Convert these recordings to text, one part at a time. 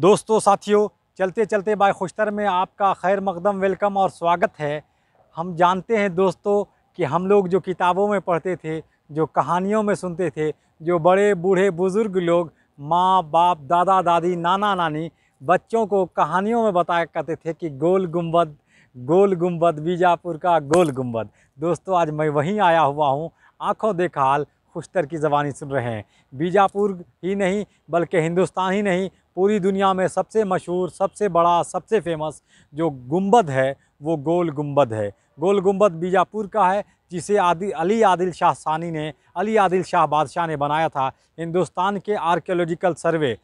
दोस्तों साथियों चलते चलते बाय खुशतर में आपका खैर मकदम वेलकम और स्वागत है हम जानते हैं दोस्तों कि हम लोग जो किताबों में पढ़ते थे जो कहानियों में सुनते थे जो बड़े बूढ़े बुज़ुर्ग लोग माँ बाप दादा दादी नाना नानी बच्चों को कहानियों में बताया करते थे कि गोल गुम्बद गोल गुम्बद बीजापुर का गोल गुम्बद दोस्तों आज मैं वहीं आया हुआ हूँ आँखों देखाल खुशतर की ज़बानी सुन रहे हैं बीजापुर ही नहीं बल्कि हिंदुस्तान ही नहीं पूरी दुनिया में सबसे मशहूर सबसे बड़ा सबसे फेमस जो गुम्बद है वो गोल गुम्बद है गोल गुम्बद बीजापुर का है जिसे आदि अली आदिल शाह सानी ने अली आदिल शाह बादशाह ने बनाया था हिंदुस्तान के आर्कियोलॉजिकल सर्वे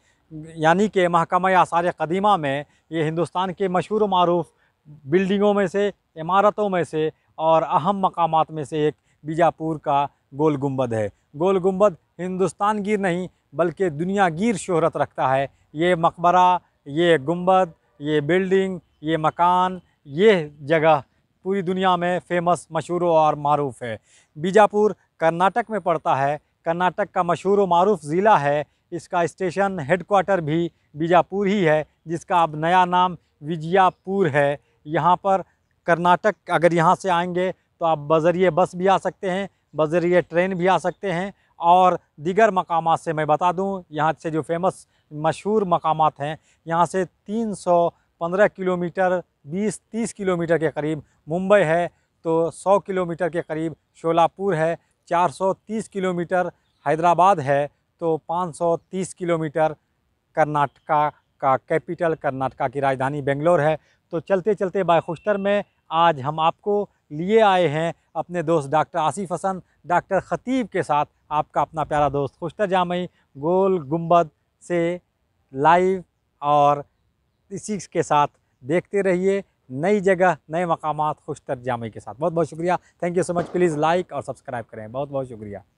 यानी कि महकमा आसार कदीमा में ये हिंदुस्तान के मशहूर मरूफ बिल्डिंगों में से इमारतों में से और अहम मकाम में से एक बीजापुर का गोल गुम्बद है गोल गुम्बद हिंदुस्तान गिर नहीं बल्कि दुनिया गिर शहरत रखता है ये मकबरा ये गुम्बद ये बिल्डिंग ये मकान ये जगह पूरी दुनिया में फेमस मशहूर और मरूफ़ है बीजापुर कर्नाटक में पड़ता है कर्नाटक का मशहूर मरूफ़ ज़िला है इसका स्टेशन हेडकोार्टर भी बीजापुर ही है जिसका अब नया नाम विजयापुर है यहाँ पर कर्नाटक अगर यहाँ से आएंगे तो आप बजरिए बस भी आ सकते हैं बजरिए ट्रेन भी आ सकते हैं और दीगर मकाम से मैं बता दूं यहाँ से जो फेमस मशहूर मकाम हैं यहाँ से 315 किलोमीटर 20-30 किलोमीटर के करीब मुंबई है तो 100 किलोमीटर के करीब शोलापुर है 430 किलोमीटर हैदराबाद है तो 530 किलोमीटर कर्नाटका का कैपिटल कर्नाटका की राजधानी बेंगलोर है तो चलते चलते बायखुश्तर में आज हम आपको लिए आए हैं अपने दोस्त डॉक्टर आसिफ हसन डॉक्टर ख़तीब के साथ आपका अपना प्यारा दोस्त खुशतर जामई गोल गुम्बद से लाइव और इसी के साथ देखते रहिए नई जगह नए मकाम खुशतर जामई के साथ बहुत बहुत शुक्रिया thank you so much please like और सब्सक्राइब करें बहुत बहुत शुक्रिया